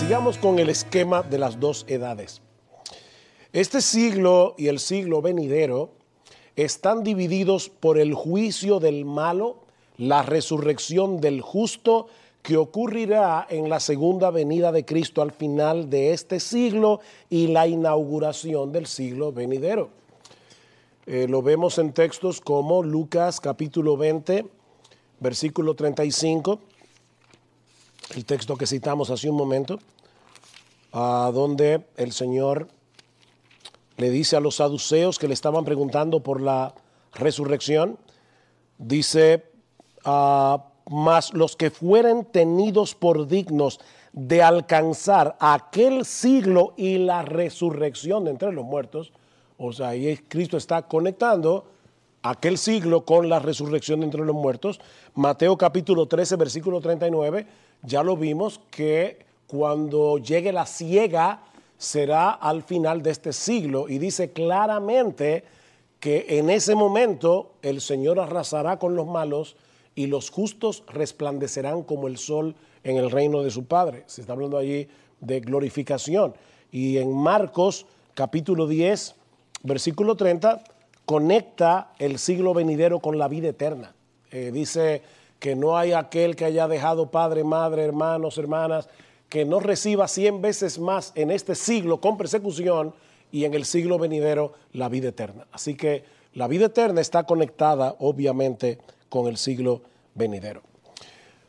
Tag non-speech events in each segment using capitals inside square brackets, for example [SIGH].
Sigamos con el esquema de las dos edades. Este siglo y el siglo venidero están divididos por el juicio del malo, la resurrección del justo, que ocurrirá en la segunda venida de Cristo al final de este siglo y la inauguración del siglo venidero. Eh, lo vemos en textos como Lucas capítulo 20, versículo 35 el texto que citamos hace un momento, donde el Señor le dice a los saduceos que le estaban preguntando por la resurrección, dice, a ah, más los que fueren tenidos por dignos de alcanzar aquel siglo y la resurrección de entre los muertos, o sea, ahí Cristo está conectando aquel siglo con la resurrección de entre los muertos. Mateo capítulo 13, versículo 39, ya lo vimos que cuando llegue la ciega será al final de este siglo y dice claramente que en ese momento el Señor arrasará con los malos y los justos resplandecerán como el sol en el reino de su Padre. Se está hablando allí de glorificación. Y en Marcos capítulo 10, versículo 30, conecta el siglo venidero con la vida eterna. Eh, dice que no hay aquel que haya dejado padre, madre, hermanos, hermanas, que no reciba cien veces más en este siglo con persecución y en el siglo venidero la vida eterna. Así que la vida eterna está conectada obviamente con el siglo venidero.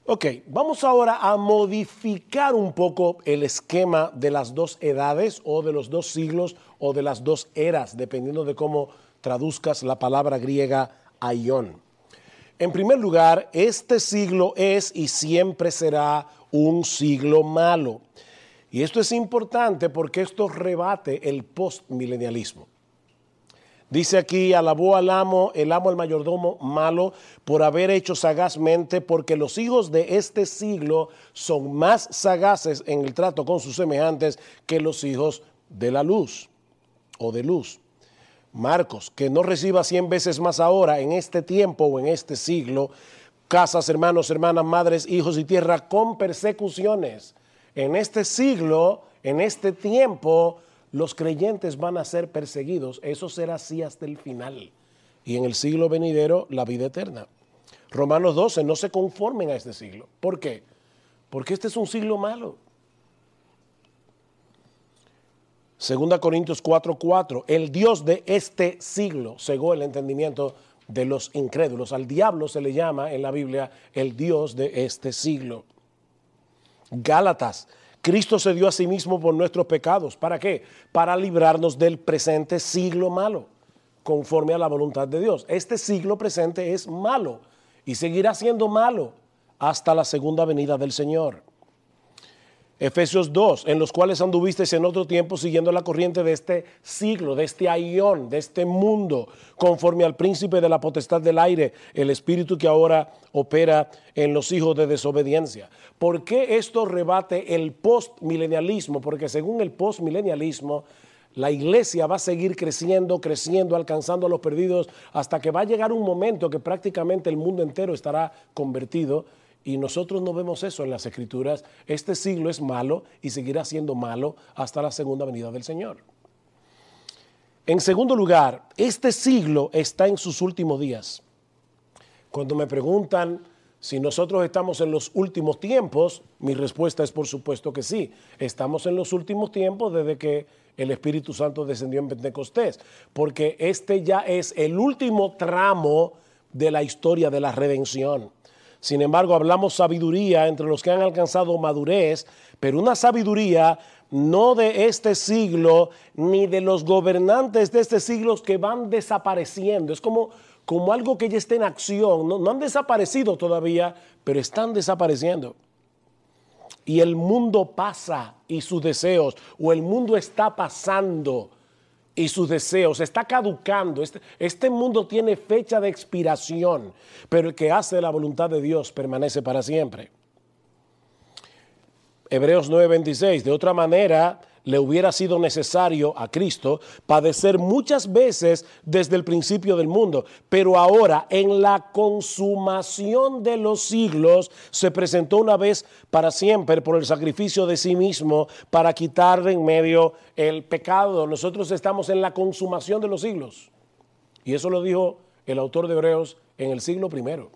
Ok, vamos ahora a modificar un poco el esquema de las dos edades o de los dos siglos o de las dos eras, dependiendo de cómo traduzcas la palabra griega aión. En primer lugar, este siglo es y siempre será un siglo malo. Y esto es importante porque esto rebate el postmilenialismo. Dice aquí, alabó al amo, el amo al mayordomo malo, por haber hecho sagazmente, porque los hijos de este siglo son más sagaces en el trato con sus semejantes que los hijos de la luz o de luz. Marcos, que no reciba 100 veces más ahora, en este tiempo o en este siglo, casas, hermanos, hermanas, madres, hijos y tierra con persecuciones. En este siglo, en este tiempo, los creyentes van a ser perseguidos. Eso será así hasta el final. Y en el siglo venidero, la vida eterna. Romanos 12, no se conformen a este siglo. ¿Por qué? Porque este es un siglo malo. Segunda Corintios 4:4, el Dios de este siglo cegó el entendimiento de los incrédulos. Al diablo se le llama en la Biblia el Dios de este siglo. Gálatas, Cristo se dio a sí mismo por nuestros pecados. ¿Para qué? Para librarnos del presente siglo malo, conforme a la voluntad de Dios. Este siglo presente es malo y seguirá siendo malo hasta la segunda venida del Señor. Efesios 2, en los cuales anduviste en otro tiempo siguiendo la corriente de este siglo, de este aión, de este mundo, conforme al príncipe de la potestad del aire, el espíritu que ahora opera en los hijos de desobediencia. ¿Por qué esto rebate el postmilenialismo? Porque según el postmilenialismo, la iglesia va a seguir creciendo, creciendo, alcanzando a los perdidos, hasta que va a llegar un momento que prácticamente el mundo entero estará convertido y nosotros no vemos eso en las escrituras. Este siglo es malo y seguirá siendo malo hasta la segunda venida del Señor. En segundo lugar, este siglo está en sus últimos días. Cuando me preguntan si nosotros estamos en los últimos tiempos, mi respuesta es por supuesto que sí. Estamos en los últimos tiempos desde que el Espíritu Santo descendió en Pentecostés, porque este ya es el último tramo de la historia de la redención. Sin embargo, hablamos sabiduría entre los que han alcanzado madurez, pero una sabiduría no de este siglo ni de los gobernantes de este siglo que van desapareciendo. Es como, como algo que ya está en acción. No, no han desaparecido todavía, pero están desapareciendo. Y el mundo pasa y sus deseos, o el mundo está pasando y sus deseos. Está caducando. Este, este, mundo tiene fecha de expiración, pero el que hace la voluntad de Dios permanece para siempre. Hebreos 9:26. De otra manera, le hubiera sido necesario a Cristo padecer muchas veces desde el principio del mundo, pero ahora en la consumación de los siglos se presentó una vez para siempre por el sacrificio de sí mismo para quitar de en medio el pecado. Nosotros estamos en la consumación de los siglos. Y eso lo dijo el autor de Hebreos en el siglo primero.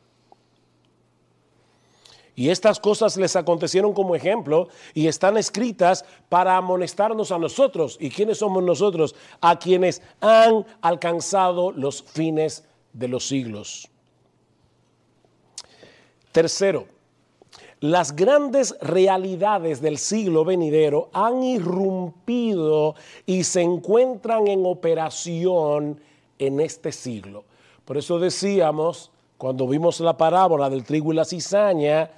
Y estas cosas les acontecieron como ejemplo y están escritas para amonestarnos a nosotros. ¿Y quiénes somos nosotros? A quienes han alcanzado los fines de los siglos. Tercero, las grandes realidades del siglo venidero han irrumpido y se encuentran en operación en este siglo. Por eso decíamos, cuando vimos la parábola del trigo y la cizaña,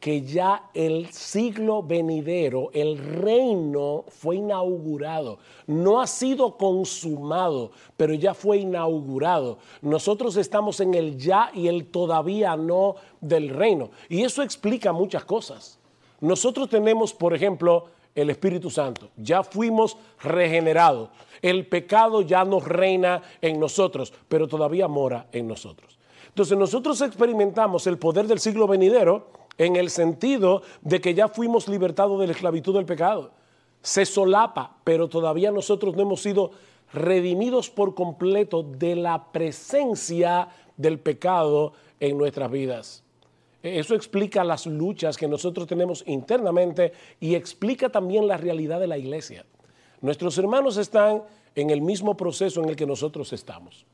que ya el siglo venidero, el reino fue inaugurado. No ha sido consumado, pero ya fue inaugurado. Nosotros estamos en el ya y el todavía no del reino. Y eso explica muchas cosas. Nosotros tenemos, por ejemplo, el Espíritu Santo. Ya fuimos regenerados. El pecado ya no reina en nosotros, pero todavía mora en nosotros. Entonces nosotros experimentamos el poder del siglo venidero en el sentido de que ya fuimos libertados de la esclavitud del pecado. Se solapa, pero todavía nosotros no hemos sido redimidos por completo de la presencia del pecado en nuestras vidas. Eso explica las luchas que nosotros tenemos internamente y explica también la realidad de la iglesia. Nuestros hermanos están en el mismo proceso en el que nosotros estamos.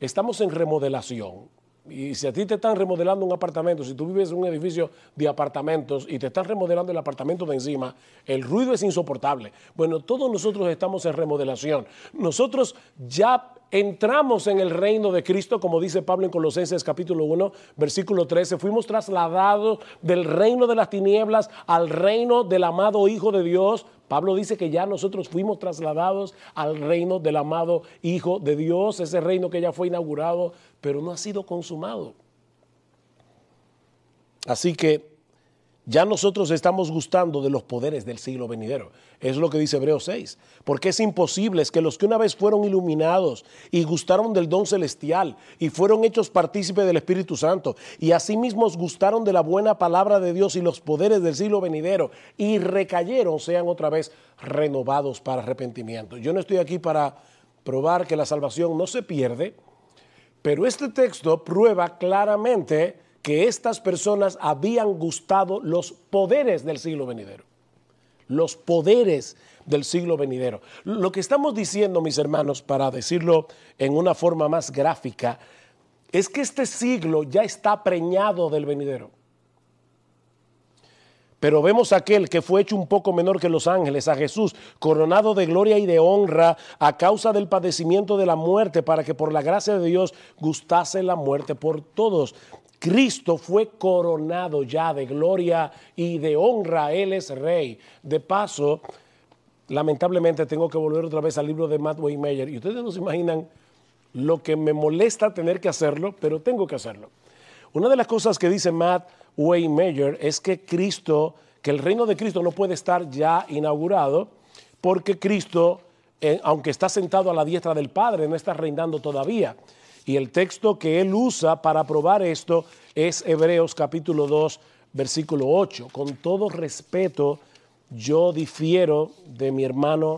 Estamos en remodelación. Y si a ti te están remodelando un apartamento, si tú vives en un edificio de apartamentos y te están remodelando el apartamento de encima, el ruido es insoportable. Bueno, todos nosotros estamos en remodelación. Nosotros ya entramos en el reino de Cristo, como dice Pablo en Colosenses capítulo 1, versículo 13, fuimos trasladados del reino de las tinieblas al reino del amado Hijo de Dios, Pablo dice que ya nosotros fuimos trasladados al reino del amado Hijo de Dios, ese reino que ya fue inaugurado, pero no ha sido consumado. Así que ya nosotros estamos gustando de los poderes del siglo venidero. Es lo que dice Hebreos 6. Porque es imposible que los que una vez fueron iluminados y gustaron del don celestial y fueron hechos partícipes del Espíritu Santo y asimismo gustaron de la buena palabra de Dios y los poderes del siglo venidero y recayeron sean otra vez renovados para arrepentimiento. Yo no estoy aquí para probar que la salvación no se pierde, pero este texto prueba claramente que estas personas habían gustado los poderes del siglo venidero. Los poderes del siglo venidero. Lo que estamos diciendo, mis hermanos, para decirlo en una forma más gráfica, es que este siglo ya está preñado del venidero. Pero vemos a aquel que fue hecho un poco menor que los ángeles, a Jesús, coronado de gloria y de honra a causa del padecimiento de la muerte, para que por la gracia de Dios gustase la muerte por todos. Cristo fue coronado ya de gloria y de honra, Él es rey. De paso, lamentablemente tengo que volver otra vez al libro de Matt Weymeyer. y ustedes no se imaginan lo que me molesta tener que hacerlo, pero tengo que hacerlo. Una de las cosas que dice Matt Waymeyer es que Cristo, que el reino de Cristo no puede estar ya inaugurado, porque Cristo, eh, aunque está sentado a la diestra del Padre, no está reinando todavía. Y el texto que él usa para probar esto es Hebreos capítulo 2, versículo 8. Con todo respeto, yo difiero de mi hermano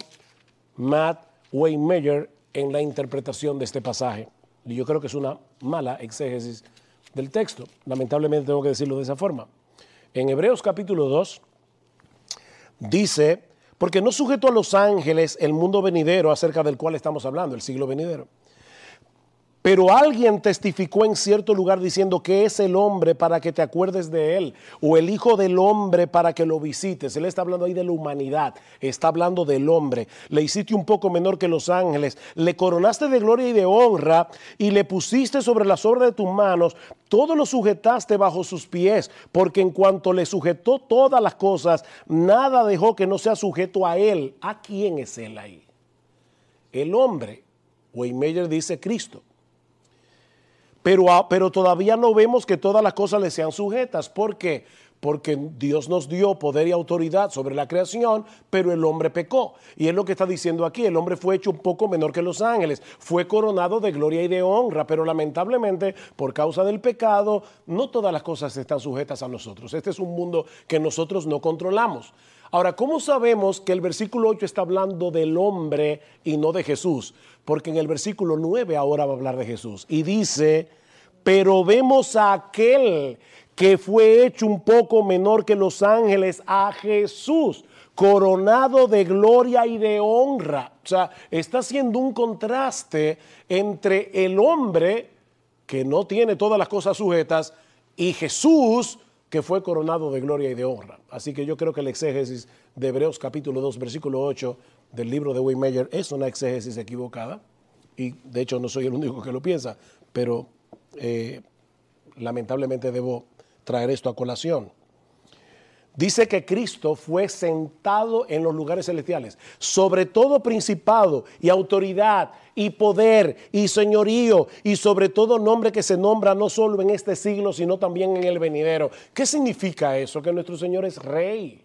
Matt Wayne Mayer en la interpretación de este pasaje. Y yo creo que es una mala exégesis del texto. Lamentablemente tengo que decirlo de esa forma. En Hebreos capítulo 2 dice, porque no sujetó a los ángeles el mundo venidero acerca del cual estamos hablando, el siglo venidero, pero alguien testificó en cierto lugar diciendo que es el hombre para que te acuerdes de él, o el hijo del hombre para que lo visites. Él está hablando ahí de la humanidad, está hablando del hombre. Le hiciste un poco menor que los ángeles, le coronaste de gloria y de honra, y le pusiste sobre las obras de tus manos, todo lo sujetaste bajo sus pies, porque en cuanto le sujetó todas las cosas, nada dejó que no sea sujeto a él. ¿A quién es él ahí? El hombre. Weymeyer dice Cristo. Ah, pero, todavía no vemos que todas las cosas le sean sujetas. ¿Por qué? Porque Dios nos dio poder y autoridad sobre la creación, pero el hombre pecó. Y es lo que está diciendo aquí, el hombre fue hecho un poco menor que los ángeles, fue coronado de gloria y de honra, pero lamentablemente por causa del pecado, no todas las cosas están sujetas a nosotros. Este es un mundo que nosotros no controlamos. Ahora, ¿cómo sabemos que el versículo 8 está hablando del hombre y no de Jesús? Porque en el versículo 9 ahora va a hablar de Jesús. Y dice, pero vemos a aquel que fue hecho un poco menor que los ángeles, a Jesús, coronado de gloria y de honra. O sea, está haciendo un contraste entre el hombre, que no tiene todas las cosas sujetas, y Jesús, que fue coronado de gloria y de honra. Así que yo creo que la exégesis de Hebreos capítulo 2, versículo 8 del libro de Meyer es una exégesis equivocada, y de hecho no soy el único que lo piensa, pero eh, lamentablemente debo traer esto a colación. Dice que Cristo fue sentado en los lugares celestiales, sobre todo principado y autoridad y poder y señorío y sobre todo nombre que se nombra no solo en este siglo, sino también en el venidero. ¿Qué significa eso? Que nuestro Señor es rey.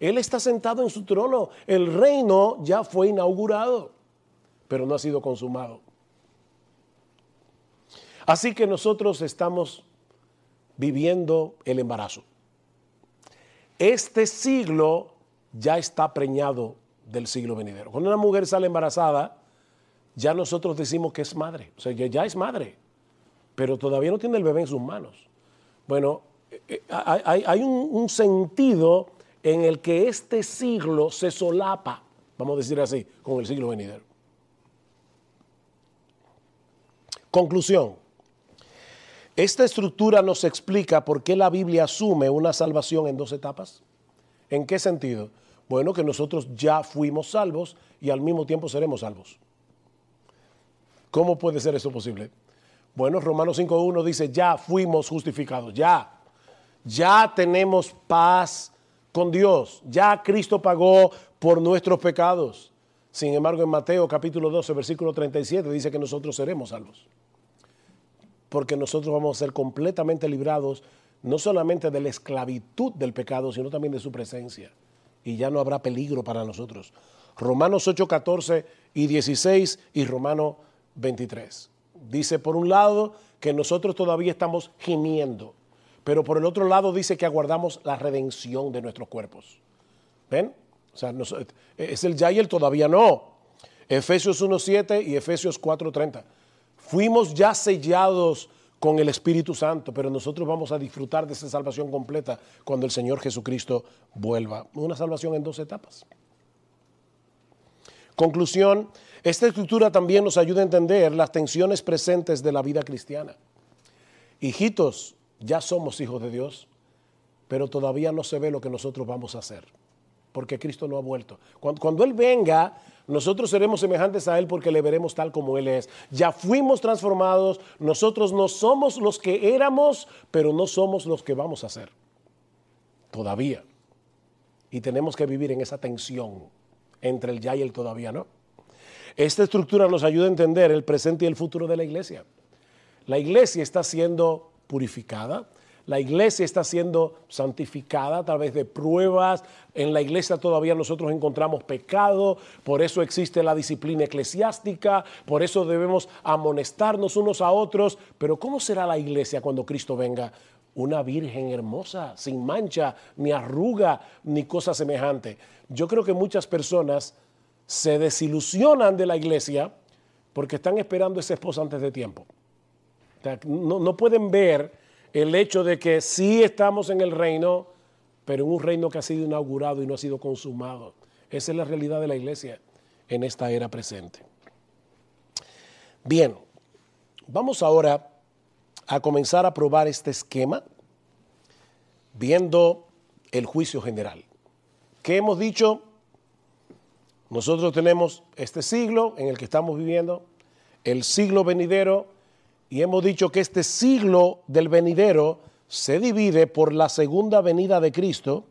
Él está sentado en su trono. El reino ya fue inaugurado, pero no ha sido consumado. Así que nosotros estamos viviendo el embarazo este siglo ya está preñado del siglo venidero. Cuando una mujer sale embarazada, ya nosotros decimos que es madre, o sea, ya, es madre, pero todavía no tiene el bebé en sus manos. Bueno, eh, eh, hay, un, sentido en el que este siglo se solapa, vamos a decir así, con el siglo venidero. Conclusión. ¿Esta estructura nos explica por qué la Biblia asume una salvación en dos etapas? ¿En qué sentido? Bueno, que nosotros ya fuimos salvos y al mismo tiempo seremos salvos. ¿Cómo puede ser eso posible? Bueno, Romanos 5.1 dice, ya fuimos justificados, ya. Ya tenemos paz con Dios, ya Cristo pagó por nuestros pecados. Sin embargo, en Mateo capítulo 12, versículo 37 dice que nosotros seremos salvos porque nosotros vamos a ser completamente librados no solamente de la esclavitud del pecado, sino también de su presencia. Y ya no habrá peligro para nosotros. Romanos 8, 14 y 16 y Romanos 23. Dice, por un lado, que nosotros todavía estamos gimiendo, pero por el otro lado dice que aguardamos la redención de nuestros cuerpos. ¿Ven? O sea, es el ya y el todavía no. Efesios 1, 7 y Efesios 4, 30. Fuimos ya sellados con el Espíritu Santo, pero nosotros vamos a disfrutar de esa salvación completa cuando el Señor Jesucristo vuelva. Una salvación en dos etapas. Conclusión, esta escritura también nos ayuda a entender las tensiones presentes de la vida cristiana. Hijitos, ya somos hijos de Dios, pero todavía no se ve lo que nosotros vamos a hacer, porque Cristo no ha vuelto. Cuando, cuando Él venga, nosotros seremos semejantes a Él porque le veremos tal como Él es. Ya fuimos transformados, nosotros no somos los que éramos, pero no somos los que vamos a ser. Todavía. Y tenemos que vivir en esa tensión entre el ya y el todavía, ¿no? Esta estructura nos ayuda a entender el presente y el futuro de la iglesia. La iglesia está siendo purificada, la iglesia está siendo santificada a través de pruebas. En la iglesia todavía nosotros encontramos pecado, por eso existe la disciplina eclesiástica, por eso debemos amonestarnos unos a otros. Pero ¿cómo será la iglesia cuando Cristo venga? Una virgen hermosa, sin mancha, ni arruga, ni cosa semejante. Yo creo que muchas personas se desilusionan de la iglesia porque están esperando ese esposa antes de tiempo. no, no pueden ver el hecho de que sí estamos en el reino, pero en un reino que ha sido inaugurado y no ha sido consumado. Esa es la realidad de la iglesia en esta era presente. Bien, vamos ahora a comenzar a probar este esquema viendo el juicio general. ¿Qué hemos dicho? Nosotros tenemos este siglo en el que estamos viviendo, el siglo venidero y hemos dicho que este siglo del venidero se divide por la segunda venida de Cristo,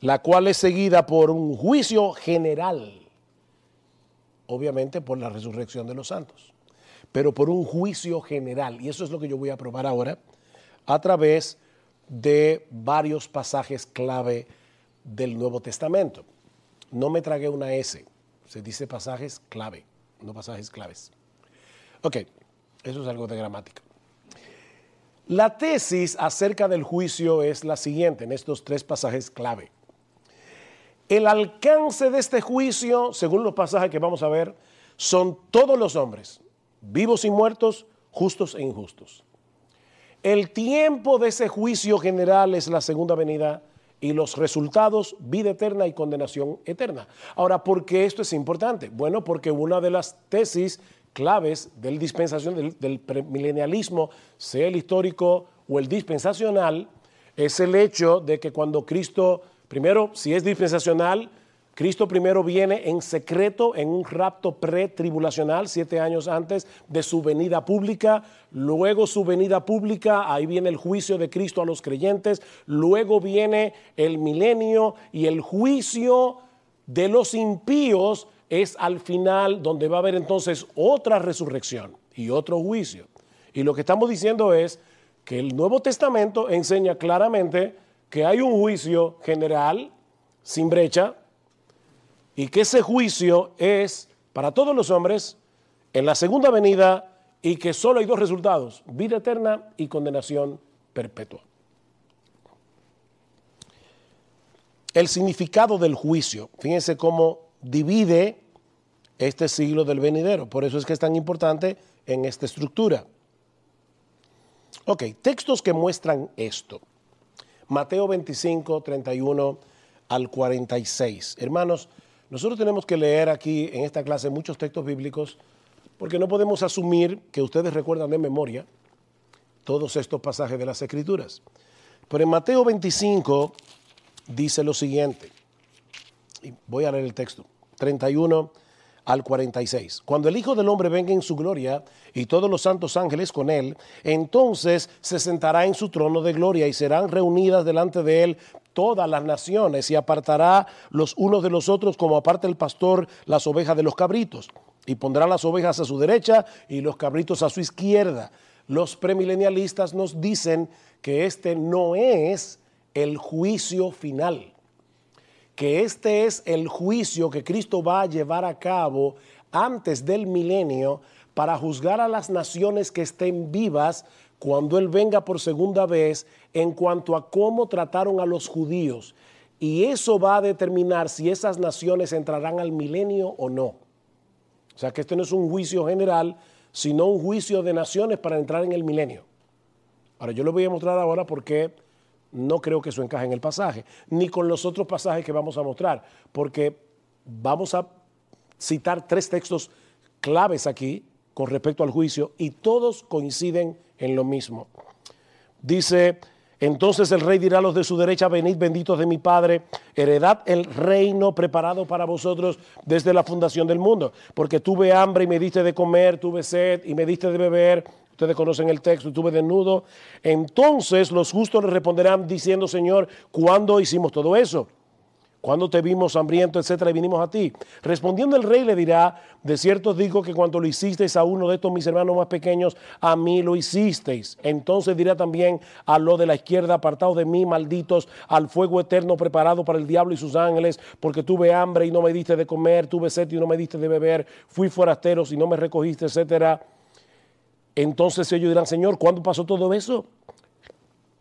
la cual es seguida por un juicio general, obviamente por la resurrección de los santos, pero por un juicio general. Y eso es lo que yo voy a probar ahora a través de varios pasajes clave del Nuevo Testamento. No me tragué una S, se dice pasajes clave no pasajes claves. Ok, eso es algo de gramática. La tesis acerca del juicio es la siguiente en estos tres pasajes clave. El alcance de este juicio, según los pasajes que vamos a ver, son todos los hombres, vivos y muertos, justos e injustos. El tiempo de ese juicio general es la segunda venida y los resultados, vida eterna y condenación eterna. Ahora, ¿por qué esto es importante? Bueno, porque una de las tesis claves del dispensación del, del sea el histórico o el dispensacional, es el hecho de que cuando Cristo, primero, si es dispensacional, Cristo primero viene en secreto, en un rapto pretribulacional, siete años antes de su venida pública. Luego su venida pública, ahí viene el juicio de Cristo a los creyentes. Luego viene el milenio y el juicio de los impíos es al final donde va a haber entonces otra resurrección y otro juicio. Y lo que estamos diciendo es que el Nuevo Testamento enseña claramente que hay un juicio general, sin brecha, y que ese juicio es para todos los hombres en la segunda venida y que solo hay dos resultados, vida eterna y condenación perpetua. El significado del juicio, fíjense cómo divide este siglo del venidero, por eso es que es tan importante en esta estructura. Ok, textos que muestran esto. Mateo 25, 31 al 46. Hermanos, nosotros tenemos que leer aquí en esta clase muchos textos bíblicos porque no podemos asumir que ustedes recuerdan de memoria todos estos pasajes de las Escrituras. Pero en Mateo 25 dice lo siguiente, y voy a leer el texto, 31 al 46. Cuando el Hijo del Hombre venga en su gloria y todos los santos ángeles con él, entonces se sentará en su trono de gloria y serán reunidas delante de él todas las naciones y apartará los unos de los otros como aparta el pastor las ovejas de los cabritos y pondrá las ovejas a su derecha y los cabritos a su izquierda. Los premilenialistas nos dicen que este no es el juicio final que este es el juicio que Cristo va a llevar a cabo antes del milenio para juzgar a las naciones que estén vivas cuando Él venga por segunda vez en cuanto a cómo trataron a los judíos. Y eso va a determinar si esas naciones entrarán al milenio o no. O sea que este no es un juicio general, sino un juicio de naciones para entrar en el milenio. Ahora yo les voy a mostrar ahora por qué no creo que eso encaje en el pasaje, ni con los otros pasajes que vamos a mostrar, porque vamos a citar tres textos claves aquí con respecto al juicio y todos coinciden en lo mismo. Dice, entonces el rey dirá a los de su derecha, venid benditos de mi Padre, heredad el reino preparado para vosotros desde la fundación del mundo, porque tuve hambre y me diste de comer, tuve sed y me diste de beber Ustedes conocen el texto, estuve desnudo. Entonces los justos le responderán diciendo, Señor, ¿cuándo hicimos todo eso? ¿Cuándo te vimos hambriento, etcétera, y vinimos a ti? Respondiendo el rey le dirá, de cierto digo que cuando lo hicisteis a uno de estos mis hermanos más pequeños, a mí lo hicisteis. Entonces dirá también a lo de la izquierda, apartados de mí, malditos, al fuego eterno preparado para el diablo y sus ángeles, porque tuve hambre y no me diste de comer, tuve sed y no me diste de beber, fui forastero y no me recogiste, etcétera entonces ellos dirán, Señor, ¿cuándo pasó todo eso?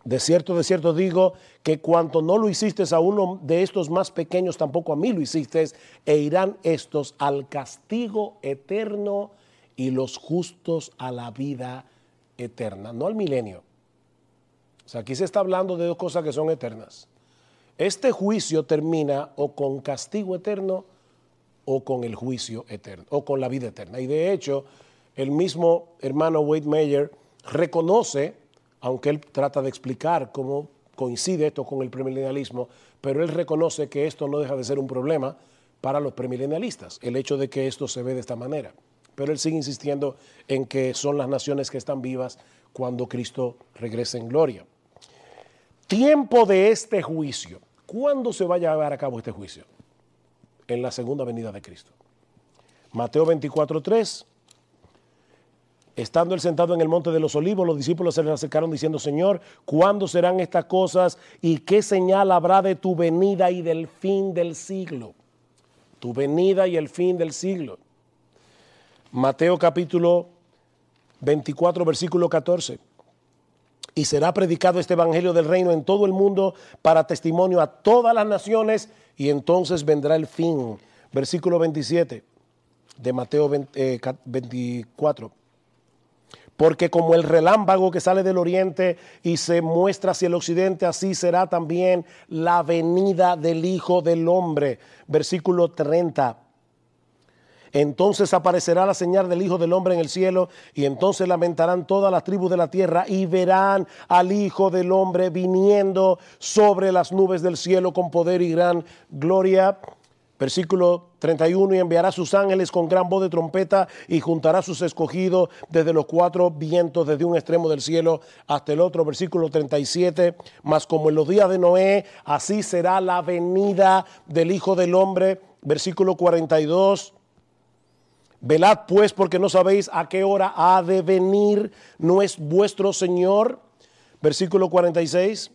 De cierto, de cierto digo que cuanto no lo hiciste a uno de estos más pequeños, tampoco a mí lo hiciste, e irán estos al castigo eterno y los justos a la vida eterna, no al milenio. O sea, aquí se está hablando de dos cosas que son eternas. Este juicio termina o con castigo eterno o con el juicio eterno, o con la vida eterna. Y de hecho, el mismo hermano Wade Mayer reconoce, aunque él trata de explicar cómo coincide esto con el premilenialismo, pero él reconoce que esto no deja de ser un problema para los premilenialistas, el hecho de que esto se ve de esta manera. Pero él sigue insistiendo en que son las naciones que están vivas cuando Cristo regrese en gloria. Tiempo de este juicio. ¿Cuándo se va a llevar a cabo este juicio? En la segunda venida de Cristo. Mateo 24.3 Estando él sentado en el monte de los olivos, los discípulos se le acercaron diciendo, Señor, ¿cuándo serán estas cosas y qué señal habrá de tu venida y del fin del siglo? Tu venida y el fin del siglo. Mateo capítulo 24, versículo 14. Y será predicado este Evangelio del Reino en todo el mundo para testimonio a todas las naciones y entonces vendrá el fin. Versículo 27 de Mateo 24 porque como el relámpago que sale del oriente y se muestra hacia el occidente, así será también la venida del Hijo del Hombre. Versículo 30. Entonces aparecerá la señal del Hijo del Hombre en el cielo y entonces lamentarán todas las tribus de la tierra y verán al Hijo del Hombre viniendo sobre las nubes del cielo con poder y gran gloria. Versículo 31, y enviará sus ángeles con gran voz de trompeta y juntará sus escogidos desde los cuatro vientos, desde un extremo del cielo hasta el otro. Versículo 37, mas como en los días de Noé, así será la venida del Hijo del Hombre. Versículo 42. Velad pues porque no sabéis a qué hora ha de venir, no es vuestro Señor. Versículo 46.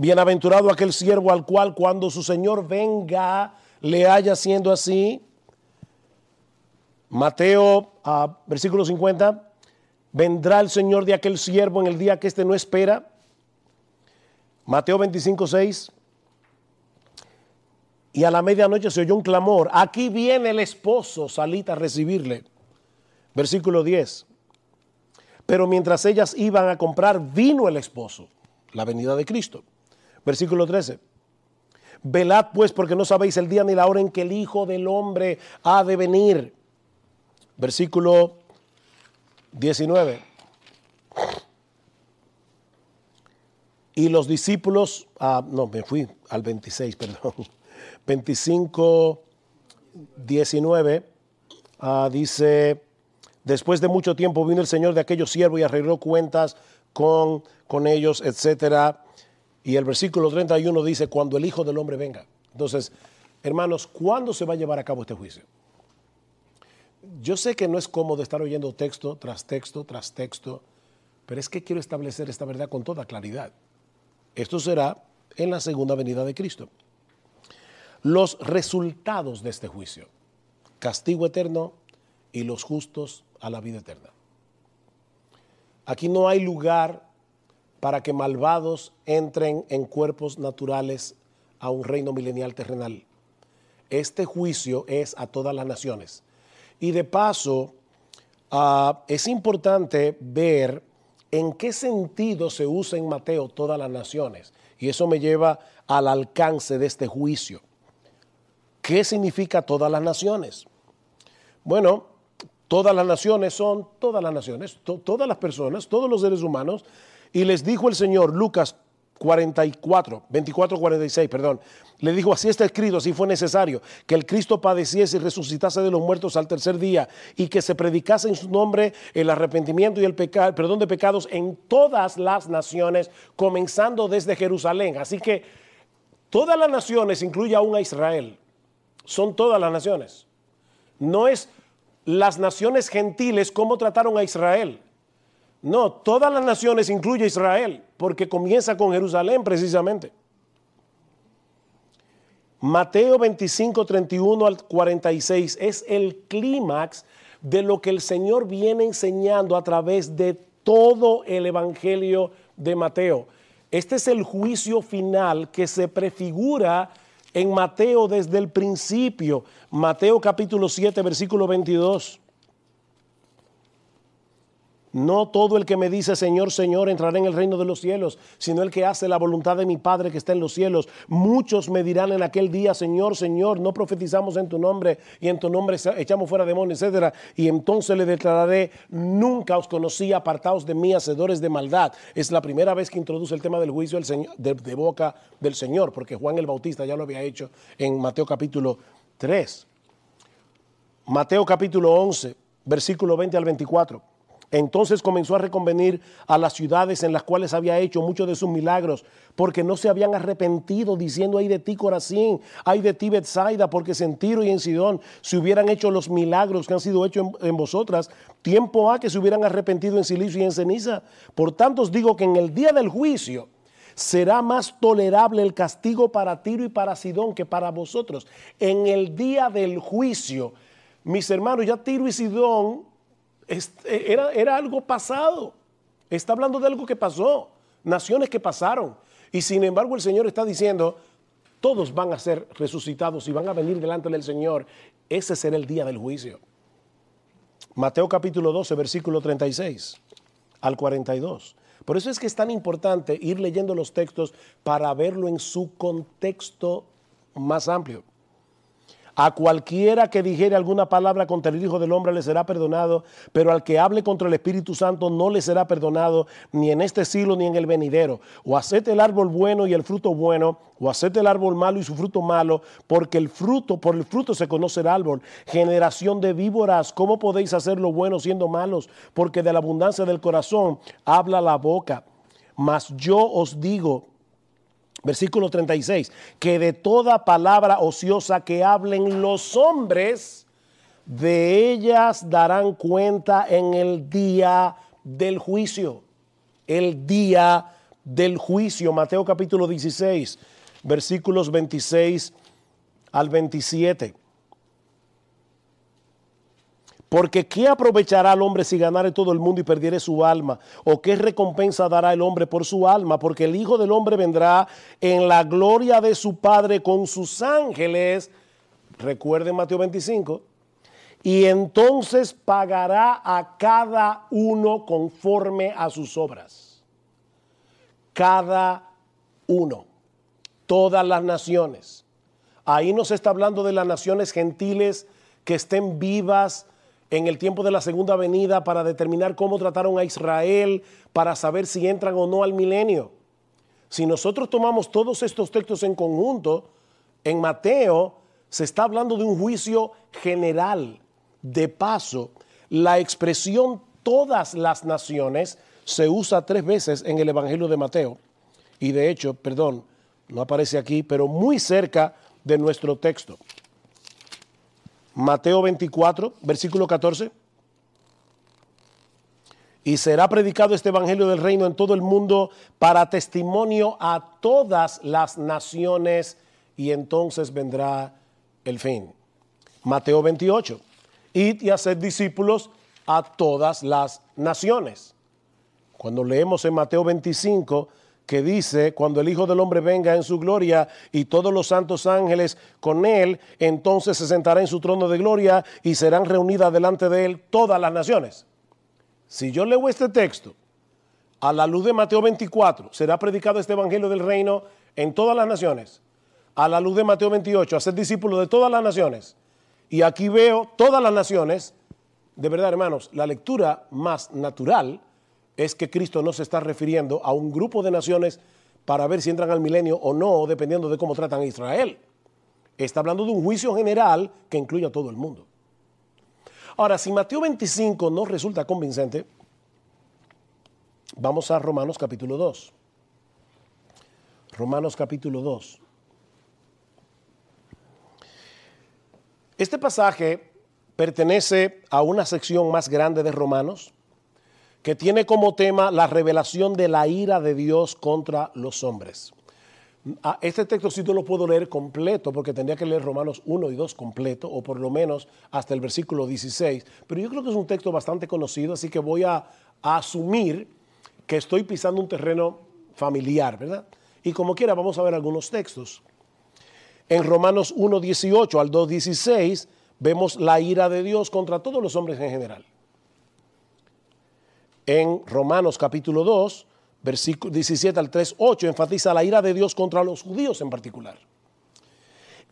Bienaventurado aquel siervo al cual cuando su Señor venga le haya siendo así. Mateo, ah, versículo 50, vendrá el Señor de aquel siervo en el día que éste no espera. Mateo 25, 6. Y a la medianoche se oyó un clamor, aquí viene el esposo, salita a recibirle. Versículo 10. Pero mientras ellas iban a comprar, vino el esposo, la venida de Cristo. Versículo 13. Velad pues porque no sabéis el día ni la hora en que el Hijo del Hombre ha de venir. Versículo 19. Y los discípulos, ah, no, me fui al 26, perdón. 25, [LAUGHS] 19, ah, dice, después de mucho tiempo vino el Señor de aquellos siervos y arregló cuentas con, con ellos, etcétera, y el versículo 31 dice, cuando el Hijo del Hombre venga. Entonces, hermanos, ¿cuándo se va a llevar a cabo este juicio? Yo sé que no es cómodo estar oyendo texto tras texto tras texto, pero es que quiero establecer esta verdad con toda claridad. Esto será en la segunda venida de Cristo. Los resultados de este juicio, castigo eterno y los justos a la vida eterna. Aquí no hay lugar para que malvados entren en cuerpos naturales a un reino milenial terrenal. Este juicio es a todas las naciones. Y de paso, ah, es importante ver en qué sentido se usa en Mateo todas las naciones. Y eso me lleva al alcance de este juicio. ¿Qué significa todas las naciones? Bueno, todas las naciones son todas las naciones, todas las personas, todos los seres humanos y les dijo el Señor, Lucas 44, 24, 46, perdón. Le dijo, así está escrito, así fue necesario, que el Cristo padeciese y resucitase de los muertos al tercer día y que se predicase en su nombre el arrepentimiento y el, pecado, perdón de pecados en todas las naciones, comenzando desde Jerusalén. Así que todas las naciones, incluye aún a Israel, son todas las naciones. No es las naciones gentiles como trataron a Israel, no, todas las naciones, incluye Israel, porque comienza con Jerusalén precisamente. Mateo 25, 31 al 46 es el clímax de lo que el Señor viene enseñando a través de todo el Evangelio de Mateo. Este es el juicio final que se prefigura en Mateo desde el principio. Mateo capítulo 7, versículo 22. No todo el que me dice Señor, Señor entrará en el reino de los cielos, sino el que hace la voluntad de mi Padre que está en los cielos. Muchos me dirán en aquel día, Señor, Señor, no profetizamos en tu nombre y en tu nombre echamos fuera demonios, etcétera. Y entonces le declararé, nunca os conocí, apartaos de mí, hacedores de maldad. Es la primera vez que introduce el tema del juicio señor, de, de boca del Señor, porque Juan el Bautista ya lo había hecho en Mateo capítulo 3. Mateo capítulo 11, versículo 20 al 24. Entonces comenzó a reconvenir a las ciudades en las cuales había hecho muchos de sus milagros, porque no se habían arrepentido, diciendo, hay de ti Corazín, hay de ti Betsaida, porque en Tiro y en Sidón se hubieran hecho los milagros que han sido hechos en, vosotras, tiempo ha que se hubieran arrepentido en silicio y en ceniza. Por tanto os digo que en el día del juicio será más tolerable el castigo para Tiro y para Sidón que para vosotros. En el día del juicio, mis hermanos, ya Tiro y Sidón eh, era, era algo pasado. Está hablando de algo que pasó, naciones que pasaron. Y sin embargo el Señor está diciendo, todos van a ser resucitados y van a venir delante del Señor. Ese será el día del juicio. Mateo capítulo 12, versículo 36 al 42. Por eso es que es tan importante ir leyendo los textos para verlo en su contexto más amplio. A cualquiera que dijere alguna palabra contra el Hijo del Hombre le será perdonado, pero al que hable contra el Espíritu Santo no le será perdonado, ni en este siglo ni en el venidero. O haced el árbol bueno y el fruto bueno, o haced el árbol malo y su fruto malo, porque el fruto, por el fruto se conoce el árbol. Generación de víboras, ¿cómo podéis hacer lo bueno siendo malos? Porque de la abundancia del corazón habla la boca. Mas yo os digo, Versículo 36, que de toda palabra ociosa que hablen los hombres, de ellas darán cuenta en el día del juicio. El día del juicio. Mateo capítulo 16, versículos 26 al 27. Porque ¿qué aprovechará el hombre si ganare todo el mundo y perdiere su alma? ¿O qué recompensa dará el hombre por su alma? Porque el Hijo del Hombre vendrá en la gloria de su Padre con sus ángeles. Recuerden Mateo 25. Y entonces pagará a cada uno conforme a sus obras. Cada uno. Todas las naciones. Ahí nos está hablando de las naciones gentiles que estén vivas en el tiempo de la segunda venida para determinar cómo trataron a Israel, para saber si entran o no al milenio. Si nosotros tomamos todos estos textos en conjunto, en Mateo se está hablando de un juicio general. De paso, la expresión todas las naciones se usa tres veces en el Evangelio de Mateo. Y de hecho, perdón, no aparece aquí, pero muy cerca de nuestro texto. Mateo 24, versículo 14. Y será predicado este Evangelio del Reino en todo el mundo para testimonio a todas las naciones y entonces vendrá el fin. Mateo 28. Id y haced discípulos a todas las naciones. Cuando leemos en Mateo 25, que dice, cuando el Hijo del Hombre venga en su gloria y todos los santos ángeles con él, entonces se sentará en su trono de gloria y serán reunidas delante de él todas las naciones. Si yo leo este texto a la luz de Mateo 24, será predicado este Evangelio del Reino en todas las naciones. A la luz de Mateo 28, a ser discípulo de todas las naciones. Y aquí veo todas las naciones. De verdad, hermanos, la lectura más natural es que Cristo no se está refiriendo a un grupo de naciones para ver si entran al milenio o no, dependiendo de cómo tratan a Israel. Está hablando de un juicio general que incluye a todo el mundo. Ahora, si Mateo 25 no resulta convincente, vamos a Romanos capítulo 2. Romanos capítulo 2. Este pasaje pertenece a una sección más grande de Romanos que tiene como tema la revelación de la ira de Dios contra los hombres. Ah, este texto sí no lo puedo leer completo porque tendría que leer Romanos 1 y 2 completo o por lo menos hasta el versículo 16, pero yo creo que es un texto bastante conocido, así que voy a, asumir que estoy pisando un terreno familiar, ¿verdad? Y como quiera vamos a ver algunos textos. En Romanos 1, 18 al 2, 16 vemos la ira de Dios contra todos los hombres en general en Romanos capítulo 2, versículo 17 al 3, 8, enfatiza la ira de Dios contra los judíos en particular.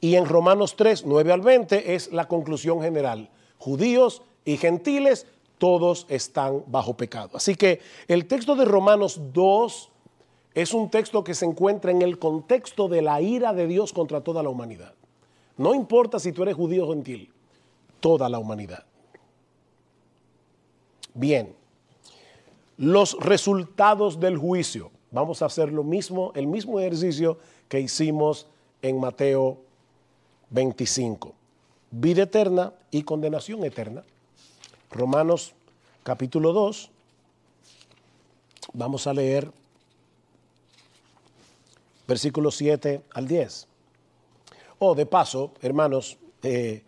Y en Romanos 3, 9 al 20 es la conclusión general. Judíos y gentiles, todos están bajo pecado. Así que el texto de Romanos 2 es un texto que se encuentra en el contexto de la ira de Dios contra toda la humanidad. No importa si tú eres judío o gentil, toda la humanidad. Bien, los resultados del juicio. Vamos a hacer lo mismo, el mismo ejercicio que hicimos en Mateo 25. Vida eterna y condenación eterna. Romanos capítulo 2. Vamos a leer versículos 7 al 10. Oh, de paso, hermanos, eh,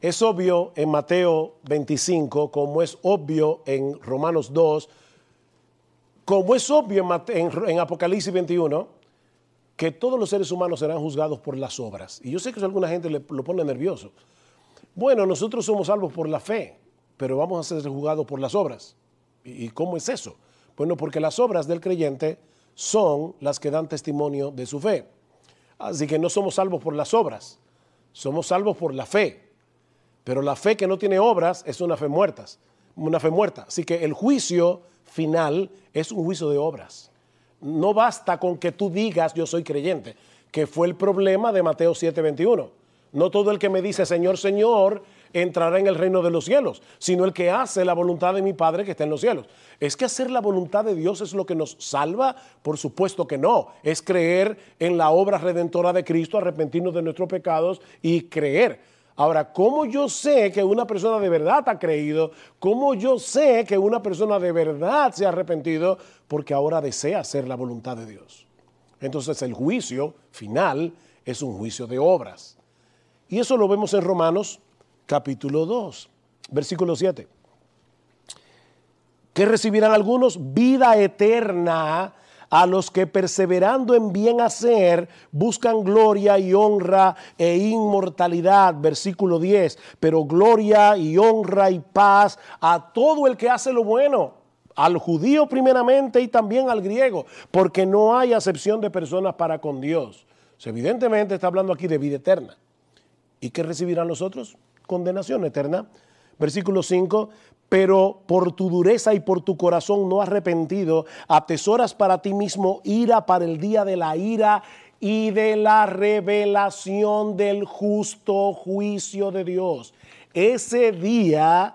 es obvio en Mateo 25 como es obvio en Romanos 2 como es obvio en, Apocalipsis 21, que todos los seres humanos serán juzgados por las obras. Y yo sé que a alguna gente le, lo pone nervioso. Bueno, nosotros somos salvos por la fe, pero vamos a ser juzgados por las obras. ¿Y, cómo es eso? Bueno, porque las obras del creyente son las que dan testimonio de su fe. Así que no somos salvos por las obras, somos salvos por la fe. Pero la fe que no tiene obras es una fe muerta, una fe muerta. Así que el juicio final es un juicio de obras. No basta con que tú digas yo soy creyente, que fue el problema de Mateo 7:21. No todo el que me dice Señor, Señor, entrará en el reino de los cielos, sino el que hace la voluntad de mi Padre que está en los cielos. ¿Es que hacer la voluntad de Dios es lo que nos salva? Por supuesto que no. Es creer en la obra redentora de Cristo, arrepentirnos de nuestros pecados y creer. Ahora, ¿cómo yo sé que una persona de verdad ha creído? ¿Cómo yo sé que una persona de verdad se ha arrepentido? Porque ahora desea hacer la voluntad de Dios. Entonces el juicio final es un juicio de obras. Y eso lo vemos en Romanos capítulo 2, versículo 7. Que recibirán algunos vida eterna a los que perseverando en bien hacer buscan gloria y honra e inmortalidad, versículo 10, pero gloria y honra y paz a todo el que hace lo bueno, al judío primeramente y también al griego, porque no hay acepción de personas para con Dios. evidentemente está hablando aquí de vida eterna. ¿Y qué recibirán los otros? Condenación eterna. Versículo 5, pero por tu dureza y por tu corazón no arrepentido, atesoras para ti mismo ira para el día de la ira y de la revelación del justo juicio de Dios. Ese día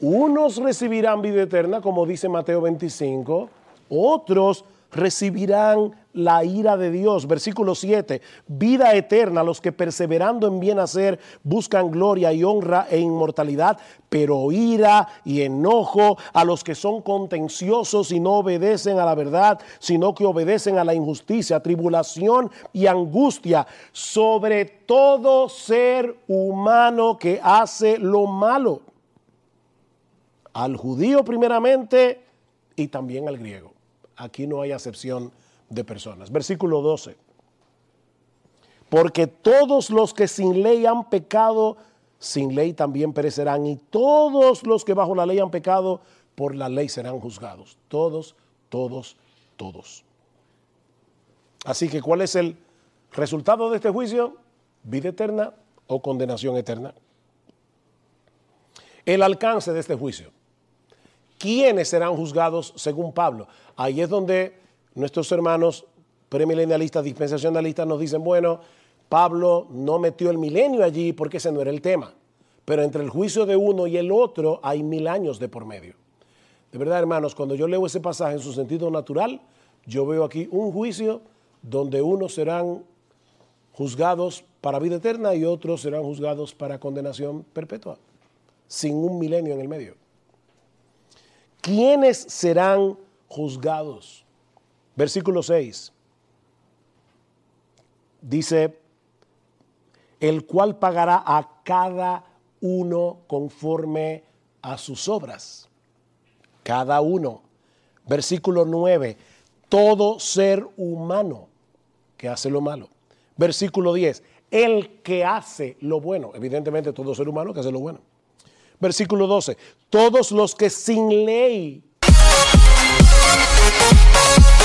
unos recibirán vida eterna, como dice Mateo 25, otros recibirán la ira de Dios. Versículo 7, vida eterna los que perseverando en bien hacer buscan gloria y honra e inmortalidad, pero ira y enojo a los que son contenciosos y no obedecen a la verdad, sino que obedecen a la injusticia, tribulación y angustia sobre todo ser humano que hace lo malo. Al judío primeramente y también al griego. Aquí no hay acepción de personas. Versículo 12. Porque todos los que sin ley han pecado, sin ley también perecerán. Y todos los que bajo la ley han pecado, por la ley serán juzgados. Todos, todos, todos. Así que, ¿cuál es el resultado de este juicio? Vida eterna o condenación eterna. El alcance de este juicio. ¿Quiénes serán juzgados según Pablo? Ahí es donde nuestros hermanos premilenialistas, dispensacionalistas nos dicen, bueno, Pablo no metió el milenio allí porque ese no era el tema. Pero entre el juicio de uno y el otro hay mil años de por medio. De verdad, hermanos, cuando yo leo ese pasaje en su sentido natural, yo veo aquí un juicio donde unos serán juzgados para vida eterna y otros serán juzgados para condenación perpetua, sin un milenio en el medio. ¿Quiénes serán juzgados? Versículo 6. Dice, el cual pagará a cada uno conforme a sus obras. Cada uno. Versículo 9. Todo ser humano que hace lo malo. Versículo 10. El que hace lo bueno. Evidentemente todo ser humano que hace lo bueno. Versículo 12. Todos los que sin ley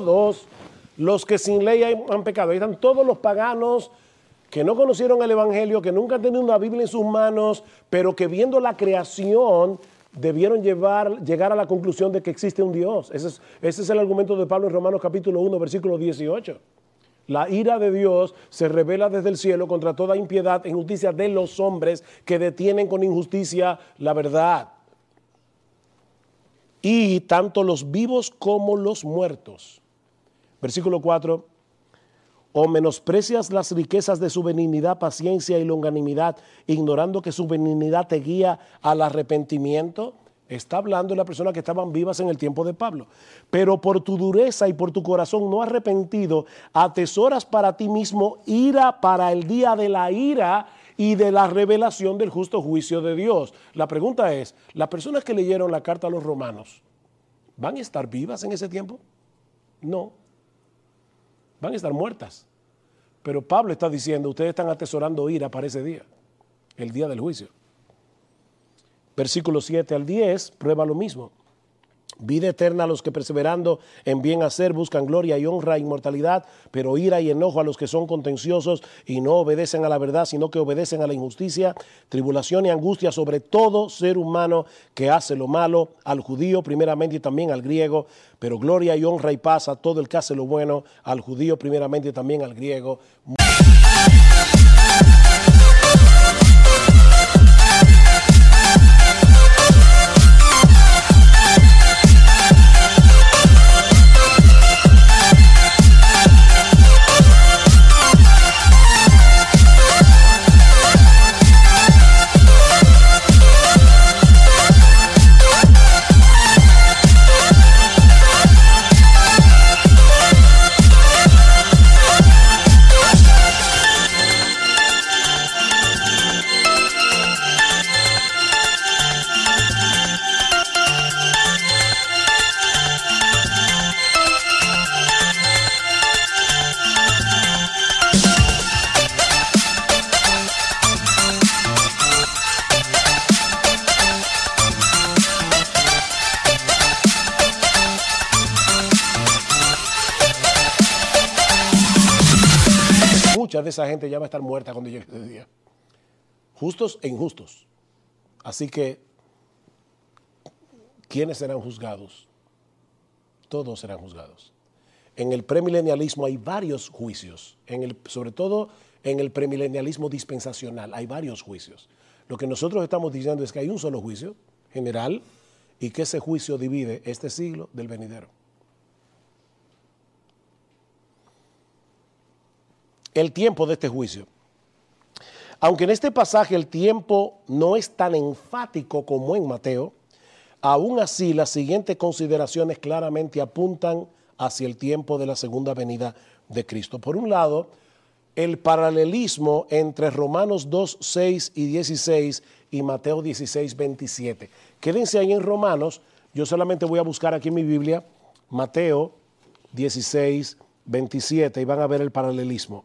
todos los que sin ley han pecado. Ahí están todos los paganos que no conocieron el Evangelio, que nunca han tenido una Biblia en sus manos, pero que viendo la creación debieron llegar a la conclusión de que existe un Dios. Ese es, ese es el argumento de Pablo en Romanos capítulo 1, versículo 18. La ira de Dios se revela desde el cielo contra toda impiedad e injusticia de los hombres que detienen con injusticia la verdad. Y tanto los vivos como los muertos Versículo 4. O menosprecias las riquezas de su benignidad, paciencia y longanimidad, ignorando que su benignidad te guía al arrepentimiento. Está hablando de las personas que estaban vivas en el tiempo de Pablo. Pero por tu dureza y por tu corazón no arrepentido, atesoras para ti mismo ira para el día de la ira y de la revelación del justo juicio de Dios. La pregunta es, ¿las personas que leyeron la carta a los romanos van a estar vivas en ese tiempo? No, van a estar muertas. Pero Pablo está diciendo, ustedes están atesorando ira para ese día, el día del juicio. Versículo 7 al 10 prueba lo mismo. Vida eterna a los que perseverando en bien hacer buscan gloria y honra, e inmortalidad, pero ira y enojo a los que son contenciosos y no obedecen a la verdad, sino que obedecen a la injusticia, tribulación y angustia sobre todo ser humano que hace lo malo, al judío primeramente y también al griego, pero gloria y honra y paz a todo el que hace lo bueno, al judío primeramente y también al griego. esa gente ya va a estar muerta cuando llegue ese día. Justos e injustos. Así que, ¿quiénes serán juzgados? Todos serán juzgados. En el premilenialismo hay varios juicios, en el, sobre todo en el premilenialismo dispensacional hay varios juicios. Lo que nosotros estamos diciendo es que hay un solo juicio general y que ese juicio divide este siglo del venidero. el tiempo de este juicio. Aunque en este pasaje el tiempo no es tan enfático como en Mateo, aún así las siguientes consideraciones claramente apuntan hacia el tiempo de la segunda venida de Cristo. Por un lado, el paralelismo entre Romanos 2, 6 y 16 y Mateo 16, 27. Quédense ahí en Romanos, yo solamente voy a buscar aquí en mi Biblia Mateo 16, 27 y van a ver el paralelismo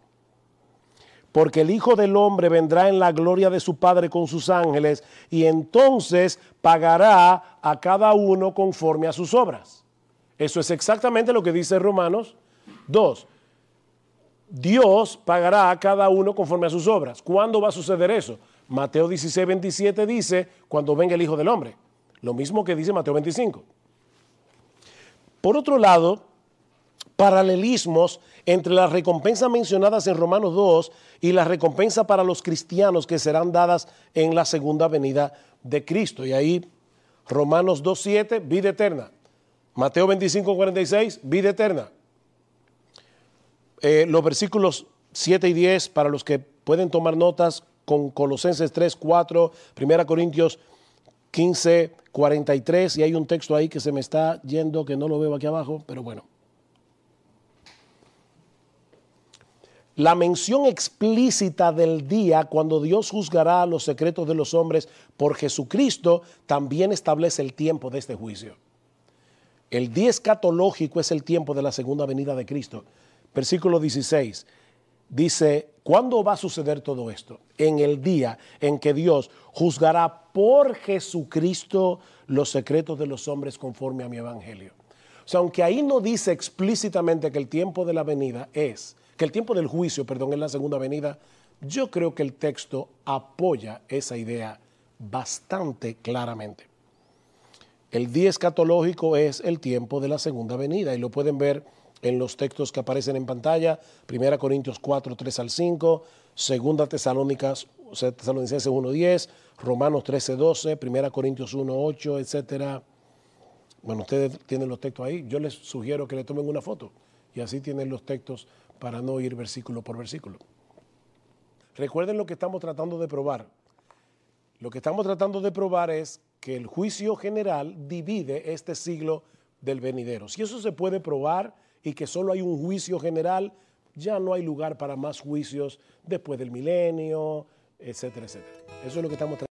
porque el Hijo del Hombre vendrá en la gloria de su Padre con sus ángeles, y entonces pagará a cada uno conforme a sus obras. Eso es exactamente lo que dice Romanos 2. Dios pagará a cada uno conforme a sus obras. ¿Cuándo va a suceder eso? Mateo 16, 27 dice, cuando venga el Hijo del Hombre. Lo mismo que dice Mateo 25. Por otro lado, paralelismos entre las recompensas mencionadas en Romanos 2 y la recompensa para los cristianos que serán dadas en la segunda venida de Cristo. Y ahí Romanos 2.7, vida eterna. Mateo 25.46, vida eterna. Eh, los versículos 7 y 10 para los que pueden tomar notas con Colosenses 3, 4, 1 Corintios 15, 43 y hay un texto ahí que se me está yendo que no lo veo aquí abajo, pero bueno. la mención explícita del día cuando Dios juzgará los secretos de los hombres por Jesucristo también establece el tiempo de este juicio. El día escatológico es el tiempo de la segunda venida de Cristo. Versículo 16 dice, ¿cuándo va a suceder todo esto? En el día en que Dios juzgará por Jesucristo los secretos de los hombres conforme a mi evangelio. O sea, aunque ahí no dice explícitamente que el tiempo de la venida es que el tiempo del juicio, perdón, es la segunda venida, yo creo que el texto apoya esa idea bastante claramente. El día escatológico es el tiempo de la segunda venida y lo pueden ver en los textos que aparecen en pantalla, 1 Corintios 4, 3 al 5, 2 Tesalónicas, Tesalonicenses 1, 10, Romanos 13, 12, 1 Corintios 1, 8, etcétera. Bueno, ustedes tienen los textos ahí. Yo les sugiero que le tomen una foto y así tienen los textos para no ir versículo por versículo. Recuerden lo que estamos tratando de probar. Lo que estamos tratando de probar es que el juicio general divide este siglo del venidero. Si eso se puede probar y que solo hay un juicio general, ya no hay lugar para más juicios después del milenio, etcétera, etcétera. Eso es lo que estamos tratando.